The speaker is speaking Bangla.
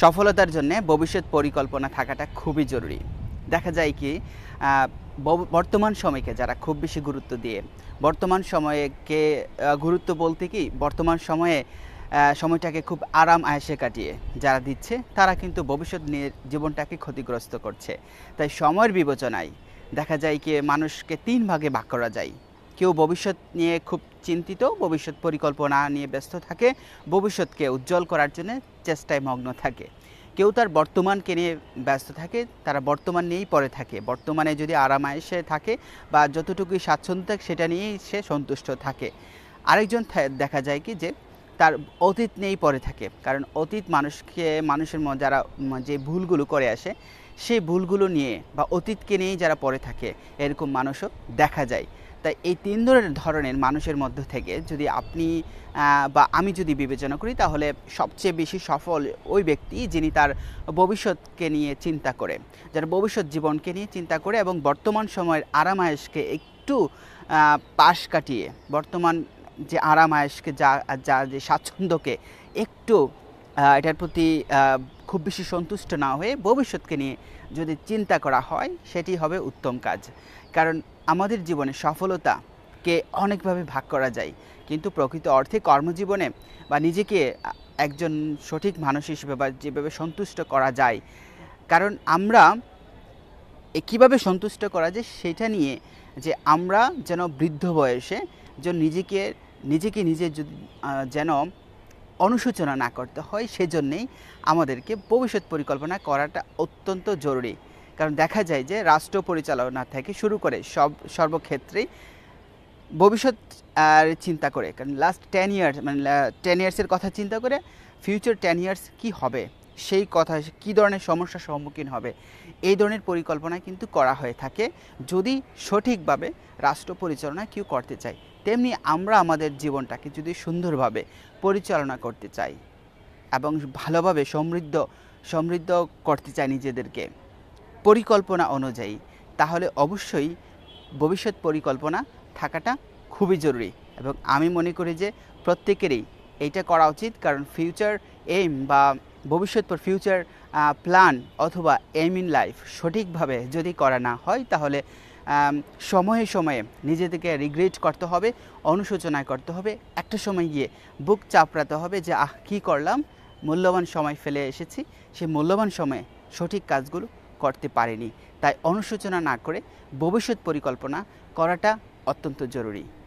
সফলতার জন্য ভবিষ্যৎ পরিকল্পনা থাকাটা খুবই জরুরি দেখা যায় কি বর্তমান সময়কে যারা খুব বেশি গুরুত্ব দিয়ে বর্তমান সময়কে গুরুত্ব বলতে কি বর্তমান সময়ে সময়টাকে খুব আরাম আয়সে কাটিয়ে যারা দিচ্ছে তারা কিন্তু ভবিষ্যৎ নিয়ে জীবনটাকে ক্ষতিগ্রস্ত করছে তাই সময়ের বিবেচনায় দেখা যায় কি মানুষকে তিন ভাগে ভাগ করা যায় কেউ ভবিষ্যৎ নিয়ে খুব চিন্তিত ভবিষ্যৎ পরিকল্পনা নিয়ে ব্যস্ত থাকে ভবিষ্যৎকে উজ্জ্বল করার জন্য চেষ্টায় মগ্ন থাকে কেউ তার বর্তমানকে নিয়ে ব্যস্ত থাকে তারা বর্তমান নিয়েই পড়ে থাকে বর্তমানে যদি আরামায়েশে থাকে বা যতটুকুই স্বাচ্ছন্দ্য থাকে সেটা নিয়েই সে সন্তুষ্ট থাকে আরেকজন দেখা যায় কি যে তার অতীত নিয়েই পড়ে থাকে কারণ অতীত মানুষকে মানুষের যারা যে ভুলগুলো করে আসে সেই ভুলগুলো নিয়ে বা অতীতকে নিয়েই যারা পড়ে থাকে এরকম মানুষও দেখা যায় তাই এই তিন ধরনের মানুষের মধ্য থেকে যদি আপনি বা আমি যদি বিবেচনা করি তাহলে সবচেয়ে বেশি সফল ওই ব্যক্তি যিনি তার ভবিষ্যৎকে নিয়ে চিন্তা করে যার ভবিষ্যৎ জীবনকে নিয়ে চিন্তা করে এবং বর্তমান সময়ের আরামায়েশকে একটু পাশ কাটিয়ে বর্তমান যে আরামায়েশকে যা যা যে স্বাচ্ছন্দ্যকে একটু এটার প্রতি খুব বেশি সন্তুষ্ট না হয়ে ভবিষ্যৎকে নিয়ে যদি চিন্তা করা হয় সেটি হবে উত্তম কাজ কারণ আমাদের জীবনে সফলতা কে অনেকভাবে ভাগ করা যায় কিন্তু প্রকৃত অর্থে কর্মজীবনে বা নিজেকে একজন সঠিক মানুষ হিসেবে বা যেভাবে সন্তুষ্ট করা যায় কারণ আমরা কীভাবে সন্তুষ্ট করা যায় সেটা নিয়ে যে আমরা যেন বৃদ্ধ বয়সে যেন নিজেকে নিজেকে নিজে যেন অনুশোচনা না করতে হয় সেজন্যেই আমাদেরকে ভবিষ্যৎ পরিকল্পনা করাটা অত্যন্ত জরুরি কারণ দেখা যায় যে রাষ্ট্র পরিচালনা থেকে শুরু করে সব সর্বক্ষেত্রেই ভবিষ্যৎ আর চিন্তা করে কারণ লাস্ট টেন ইয়ার্স মানে টেন ইয়ার্সের কথা চিন্তা করে ফিউচার টেন ইয়ার্স কী হবে সেই কথা কী ধরনের সমস্যার সম্মুখীন হবে এই ধরনের পরিকল্পনা কিন্তু করা হয়ে থাকে যদি সঠিকভাবে রাষ্ট্র পরিচালনা কেউ করতে চায় তেমনি আমরা আমাদের জীবনটাকে যদি সুন্দরভাবে পরিচালনা করতে চাই এবং ভালোভাবে সমৃদ্ধ সমৃদ্ধ করতে চাই নিজেদেরকে পরিকল্পনা অনুযায়ী তাহলে অবশ্যই ভবিষ্যৎ পরিকল্পনা থাকাটা খুবই জরুরি এবং আমি মনে করি যে প্রত্যেকেরই এইটা করা উচিত কারণ ফিউচার এইম বা ভবিষ্যৎ পর ফিউচার প্ল্যান অথবা এইম ইন লাইফ সঠিকভাবে যদি করা না হয় তাহলে সময়ে সময়ে নিজেদেরকে রিগ্রেট করতে হবে অনুশোচনা করতে হবে একটা সময় গিয়ে বুক চাপড়াতে হবে যে আহ কী করলাম মূল্যবান সময় ফেলে এসেছি সে মূল্যবান সময়ে সঠিক কাজগুলো করতে পারেনি তাই অনুশোচনা না করে ভবিষ্যৎ পরিকল্পনা করাটা অত্যন্ত জরুরি